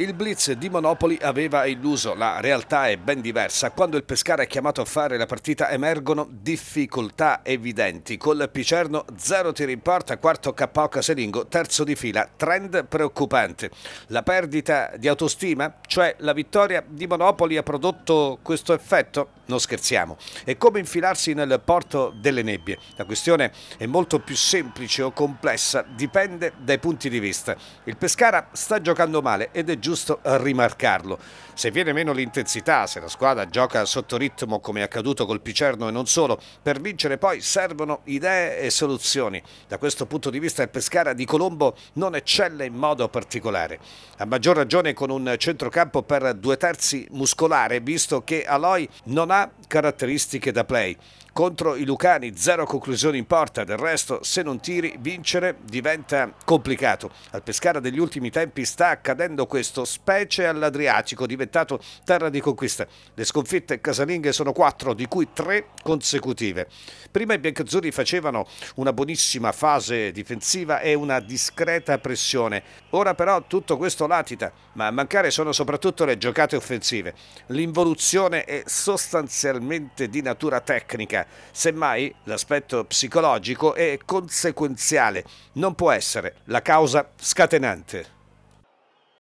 Il blitz di Monopoli aveva illuso, la realtà è ben diversa. Quando il Pescara è chiamato a fare la partita emergono difficoltà evidenti. Col Picerno zero tiri in porta, quarto KO Casalingo, terzo di fila, trend preoccupante. La perdita di autostima, cioè la vittoria di Monopoli ha prodotto questo effetto? Non scherziamo. È come infilarsi nel porto delle nebbie. La questione è molto più semplice o complessa, dipende dai punti di vista. Il Pescara sta giocando male ed è giusto giusto rimarcarlo. Se viene meno l'intensità, se la squadra gioca sotto ritmo come è accaduto col Picerno e non solo, per vincere poi servono idee e soluzioni. Da questo punto di vista il Pescara di Colombo non eccelle in modo particolare. A maggior ragione con un centrocampo per due terzi muscolare, visto che Aloy non ha caratteristiche da play. Contro i Lucani zero conclusioni in porta, del resto se non tiri vincere diventa complicato. Al Pescara degli ultimi tempi sta accadendo questo, specie all'Adriatico, diventato terra di conquista. Le sconfitte casalinghe sono quattro, di cui tre consecutive. Prima i biancazzurri facevano una buonissima fase difensiva e una discreta pressione. Ora però tutto questo latita, ma a mancare sono soprattutto le giocate offensive. L'involuzione è sostanzialmente totalmente di natura tecnica, semmai l'aspetto psicologico è conseguenziale, non può essere la causa scatenante.